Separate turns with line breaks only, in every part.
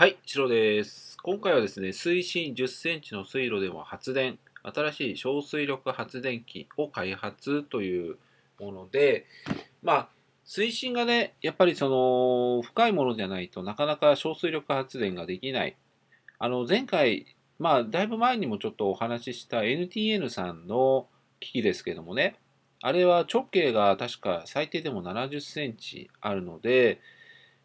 はい、白です。今回はですね、水深10センチの水路でも発電、新しい小水力発電機を開発というもので、まあ、水深がね、やっぱりその、深いものじゃないとなかなか小水力発電ができない。あの、前回、まあ、だいぶ前にもちょっとお話しした NTN さんの機器ですけどもね、あれは直径が確か最低でも70センチあるので、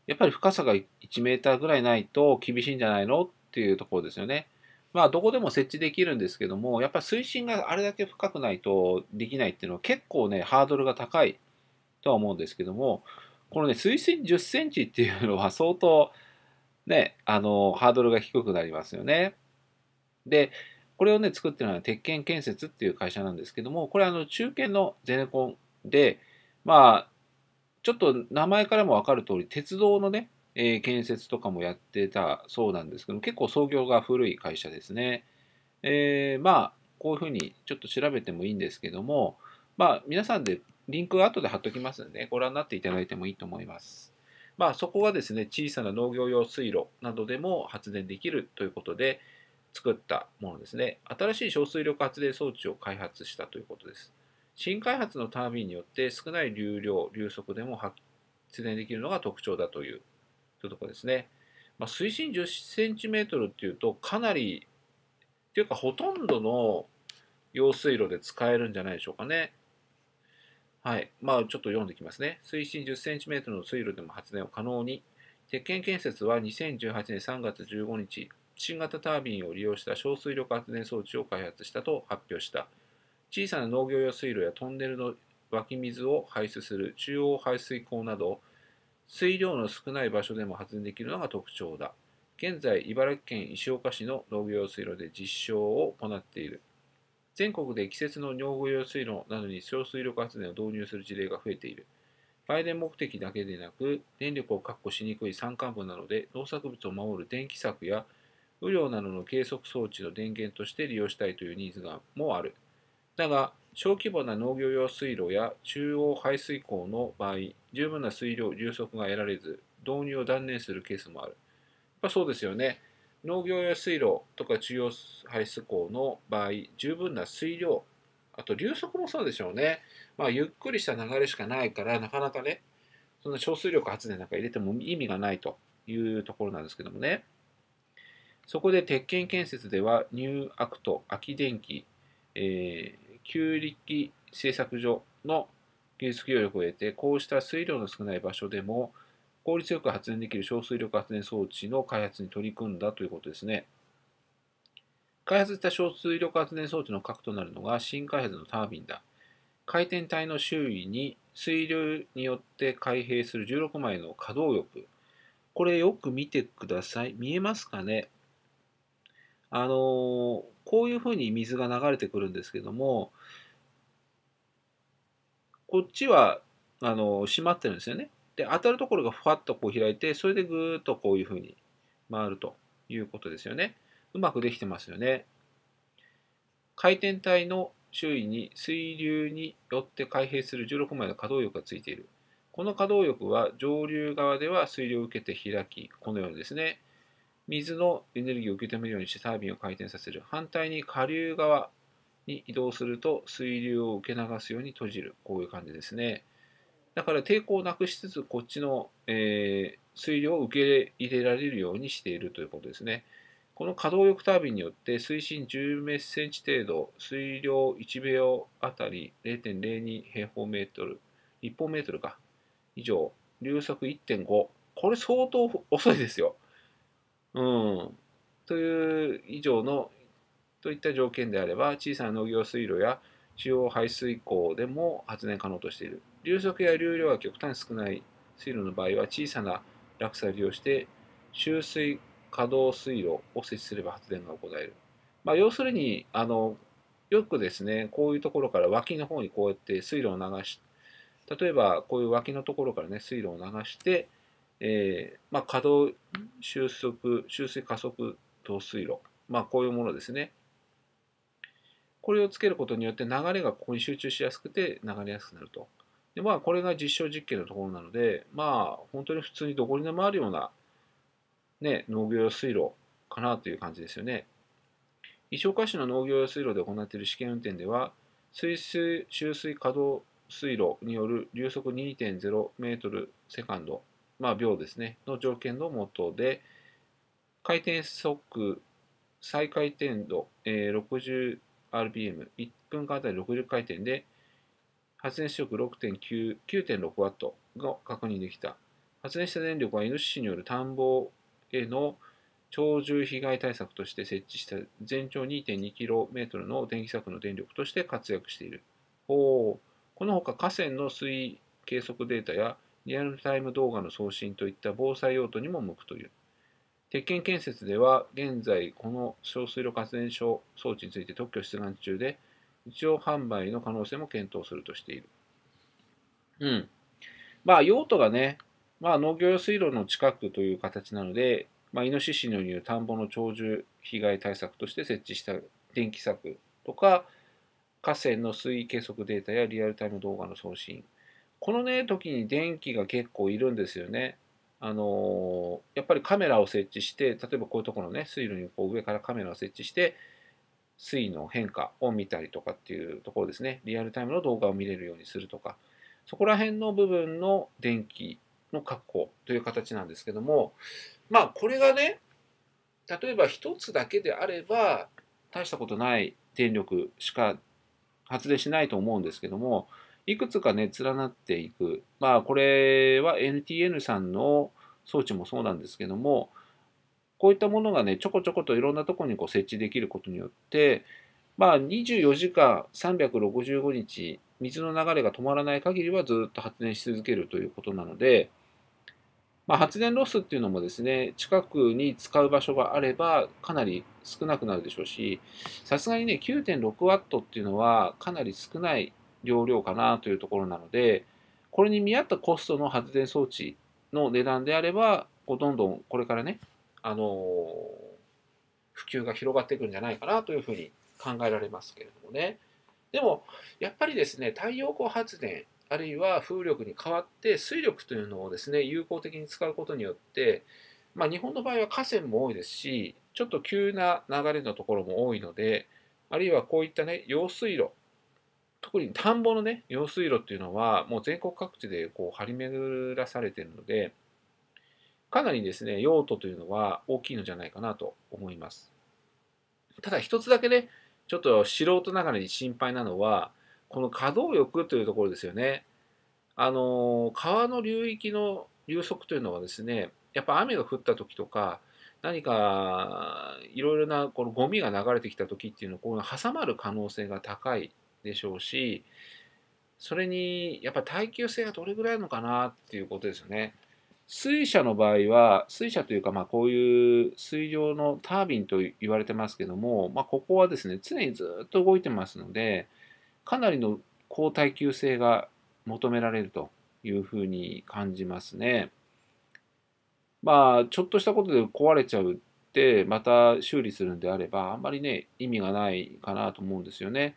やっぱり深さが1 m ぐらいないと厳しいんじゃないのっていうところですよね。まあ、どこでも設置できるんですけども、やっぱり水深があれだけ深くないとできないっていうのは結構ね、ハードルが高いとは思うんですけども、このね、水深10センチっていうのは相当ね、あの、ハードルが低くなりますよね。で、これをね、作ってるのは鉄拳建設っていう会社なんですけども、これあの、中堅のゼネコンで、まあ、ちょっと名前からも分かる通り、鉄道のね、えー、建設とかもやってたそうなんですけど結構創業が古い会社ですね。えー、まあ、こういうふうにちょっと調べてもいいんですけども、まあ、皆さんでリンク後で貼っときますので、ね、ご覧になっていただいてもいいと思います。まあ、そこはですね、小さな農業用水路などでも発電できるということで作ったものですね。新しい小水力発電装置を開発したということです。新開発のタービンによって少ない流量、流速でも発電できるのが特徴だというというところですね。まあ、水深 10cm っていうとかなりっていうかほとんどの用水路で使えるんじゃないでしょうかね。はい。まあちょっと読んできますね。水深 10cm の水路でも発電を可能に。鉄拳建設は2018年3月15日、新型タービンを利用した小水力発電装置を開発したと発表した。小さな農業用水路やトンネルの湧き水を排出する中央排水口など水量の少ない場所でも発電できるのが特徴だ現在茨城県石岡市の農業用水路で実証を行っている全国で季節の農業用水路などに小水力発電を導入する事例が増えている売電目的だけでなく電力を確保しにくい山間部などで農作物を守る電気柵や雨量などの計測装置の電源として利用したいというニーズがもあるだが、小規模な農業用水路や中央排水溝の場合、十分な水量、充足が得られず、導入を断念するケースもある。やっぱそうですよね。農業用水路とか中央排水溝の場合、十分な水量、あと流速もそうでしょうね。まあ、ゆっくりした流れしかないから、なかなかね、そんな小水力発電なんか入れても意味がないというところなんですけどもね。そこで鉄拳建設では、ニューアクト、空き電気、えー、旧力製作所の技術協力を得て、こうした水量の少ない場所でも効率よく発電できる小水力発電装置の開発に取り組んだということですね。開発した小水力発電装置の核となるのが新開発のタービンだ。回転体の周囲に水流によって開閉する16枚の可動翼。これよく見てください。見えますかねあのーこういうふうに水が流れてくるんですけどもこっちはあの閉まってるんですよね。で当たるところがふわっとこう開いてそれでぐーっとこういうふうに回るということですよね。うまくできてますよね。回転体の周囲に水流によって開閉する16枚の可動翼がついている。この可動翼は上流側では水流を受けて開き、このようにですね、水のエネルギーを受け止めるようにしてタービンを回転させる。反対に下流側に移動すると水流を受け流すように閉じる。こういう感じですね。だから抵抗をなくしつつ、こっちの、えー、水量を受け入れられるようにしているということですね。この可動力タービンによって水深10メッセンチ程度、水量1秒あたり0.02平方メートル、立方メートルか、以上、流速1.5。これ相当遅いですよ。うん、という以上のといった条件であれば小さな農業水路や中央排水溝でも発電可能としている流速や流量が極端に少ない水路の場合は小さな落差を利用して集水稼働水路を設置すれば発電が行える、まあ、要するにあのよくですねこういうところから脇の方にこうやって水路を流し例えばこういう脇のところからね水路を流してえー、まあ、稼働収束、収水加速導水路、まあ、こういうものですね。これをつけることによって流れがここに集中しやすくて流れやすくなると。でまあ、これが実証実験のところなので、まあ、本当に普通にどこにでもあるような、ね、農業用水路かなという感じですよね。石岡市の農業用水路で行っている試験運転では、水水収水稼働水路による流速2.0メートルセカンドまあ、秒ですね、の条件のもとで、回転速、再回転度、えー、60rpm、1分間あたり60回転で、発電出力6.9、9.6W が確認できた。発電した電力はイノシシによる田んぼへの鳥獣被害対策として設置した全長 2.2km の電気柵の電力として活躍している。おこのほか河川の水位計測データやリアルタイム動画の送信といった防災用途にも向くという。鉄拳建設では現在この小水路発電所装置について特許出願中で一応販売の可能性も検討するとしている。うん。まあ用途がね、まあ農業用水路の近くという形なので、まあ、イノシシのいう田んぼの鳥獣被害対策として設置した電気柵とか、河川の水位計測データやリアルタイム動画の送信、このね時に電気が結構いるんですよね。あのやっぱりカメラを設置して例えばこういうところのね水路にこう上からカメラを設置して水位の変化を見たりとかっていうところですねリアルタイムの動画を見れるようにするとかそこら辺の部分の電気の確保という形なんですけどもまあこれがね例えば1つだけであれば大したことない電力しか発電しないと思うんですけどもいくつかね、連なっていく。まあ、これは NTN さんの装置もそうなんですけども、こういったものがね、ちょこちょこといろんなところにこう設置できることによって、まあ、24時間365日、水の流れが止まらない限りはずっと発電し続けるということなので、まあ、発電ロスっていうのもですね、近くに使う場所があればかなり少なくなるでしょうし、さすがにね、9.6ワットっていうのはかなり少ない容量かなというところなので、これに見合ったコストの発電装置の値段であれば、こうどんどんこれからね、あのー、普及が広がっていくんじゃないかなというふうに考えられますけれどもね。でも、やっぱりですね、太陽光発電、あるいは風力に代わって水力というのをですね、有効的に使うことによって、まあ、日本の場合は河川も多いですし、ちょっと急な流れのところも多いので、あるいはこういったね、用水路、特に田んぼのね用水路っていうのはもう全国各地でこう張り巡らされてるのでかなりですね用途というのは大きいのじゃないかなと思いますただ一つだけねちょっと素人ながらに心配なのはこの可動浴というところですよねあの川の流域の流速というのはですねやっぱ雨が降った時とか何かいろいろなこのゴミが流れてきた時っていうのをこう挟まる可能性が高いでしょうしそれにやっぱ耐久性はどれぐらいのかなっていうことですよね。水車の場合は水車というかまあこういう水上のタービンと言われてますけども、まあ、ここはですね常にずっと動いてますのでかなりの高耐久性が求められるというふうに感じますね。まあちょっとしたことで壊れちゃうってまた修理するんであればあんまりね意味がないかなと思うんですよね。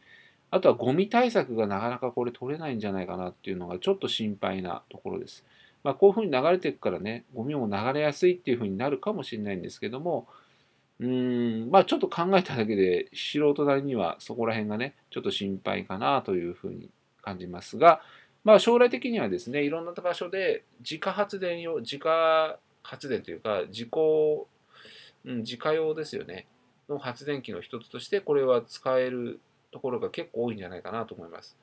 あとはゴミ対策がなかなかこれ取れないんじゃないかなっていうのがちょっと心配なところです。まあ、こういうふうに流れていくからね、ゴミも流れやすいっていうふうになるかもしれないんですけども、うーん、まあちょっと考えただけで素人なりにはそこら辺がね、ちょっと心配かなというふうに感じますが、まあ将来的にはですね、いろんな場所で自家発電用、自家発電というか、自己、うん、自家用ですよね、の発電機の一つとしてこれは使えるところが結構多いんじゃないかなと思います。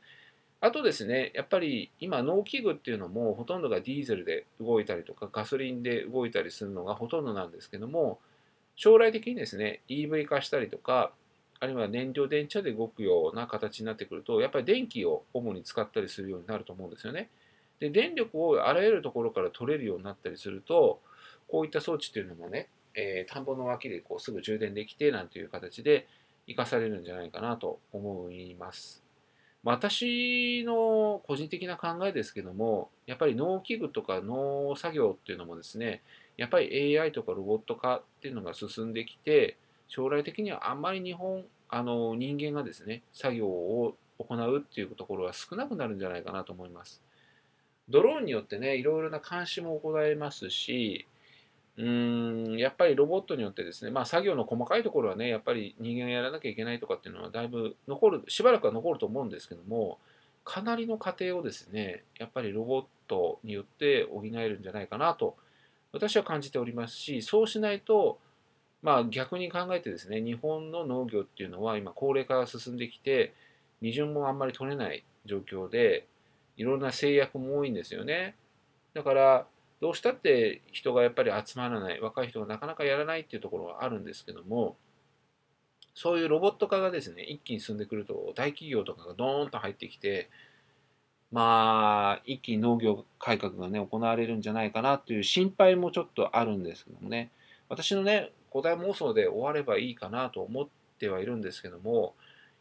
あとですね、やっぱり今、農機具っていうのもほとんどがディーゼルで動いたりとか、ガソリンで動いたりするのがほとんどなんですけども、将来的にですね、EV 化したりとか、あるいは燃料電池で動くような形になってくると、やっぱり電気を主に使ったりするようになると思うんですよね。で、電力をあらゆるところから取れるようになったりすると、こういった装置っていうのもね、えー、田んぼの脇でこうすぐ充電できてなんていう形で、生かされるんじゃないかなと思います。私の個人的な考えですけども、やっぱり農機具とか農作業っていうのもですね、やっぱり AI とかロボット化っていうのが進んできて、将来的にはあんまり日本、あの人間がですね、作業を行うっていうところは少なくなるんじゃないかなと思います。ドローンによってね、いろいろな監視も行えますし、うんやっぱりロボットによってですね、まあ、作業の細かいところはねやっぱり人間がやらなきゃいけないとかっていうのはだいぶ残るしばらくは残ると思うんですけどもかなりの過程をですねやっぱりロボットによって補えるんじゃないかなと私は感じておりますしそうしないと、まあ、逆に考えてですね日本の農業っていうのは今高齢化が進んできて二巡もあんまり取れない状況でいろんな制約も多いんですよね。だからどうしたって人がやっぱり集まらない若い人がなかなかやらないっていうところはあるんですけどもそういうロボット化がですね一気に進んでくると大企業とかがドーンと入ってきてまあ一気に農業改革がね行われるんじゃないかなという心配もちょっとあるんですけどもね私のね古代妄想で終わればいいかなと思ってはいるんですけども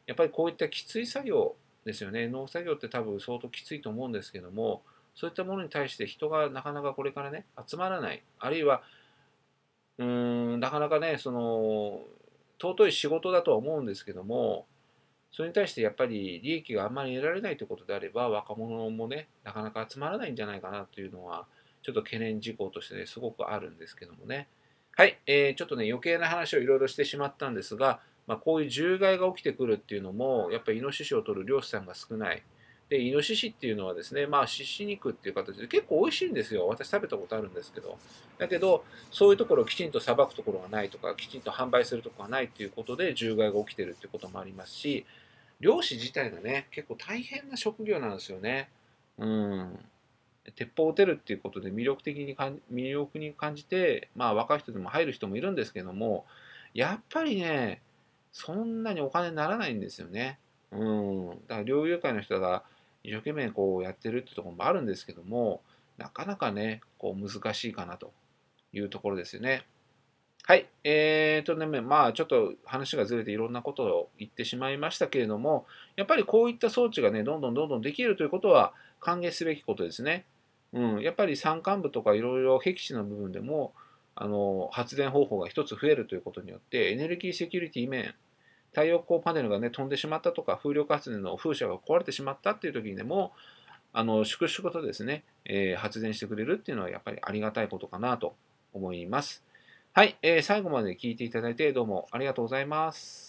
やっぱりこういったきつい作業ですよね農作業って多分相当きついと思うんですけどもそういったものに対して人がなかなかこれからね集まらないあるいはうーんなかなかねその尊い仕事だとは思うんですけどもそれに対してやっぱり利益があんまり得られないということであれば若者もねなかなか集まらないんじゃないかなというのはちょっと懸念事項としてねすごくあるんですけどもねはい、えー、ちょっとね余計な話をいろいろしてしまったんですが、まあ、こういう獣害が起きてくるっていうのもやっぱりイノシシを取る漁師さんが少ないで、イノシシっていうのはですね、まあ、獅子肉っていう形で結構美味しいんですよ。私食べたことあるんですけど。だけど、そういうところをきちんとさばくところがないとか、きちんと販売するところがないっていうことで、獣害が起きてるってこともありますし、漁師自体がね、結構大変な職業なんですよね。うん。鉄砲を撃てるっていうことで魅力的に魅力に感じて、まあ、若い人でも入る人もいるんですけども、やっぱりね、そんなにお金にならないんですよね。うん。だから、猟友会の人が、一生懸命こうやってるってところもあるんですけども、なかなかね、こう難しいかなというところですよね。はい。えーとね、まあちょっと話がずれていろんなことを言ってしまいましたけれども、やっぱりこういった装置がね、どんどんどんどんできるということは歓迎すべきことですね。うん。やっぱり山間部とかいろいろ僻地の部分でも、あの、発電方法が一つ増えるということによって、エネルギーセキュリティ面太陽光パネルがね飛んでしまったとか風力発電の風車が壊れてしまったっていう時にでもあの粛々とですね、えー、発電してくれるっていうのはやっぱりありがたいことかなと思います。はい、えー、最後まで聞いていただいてどうもありがとうございます。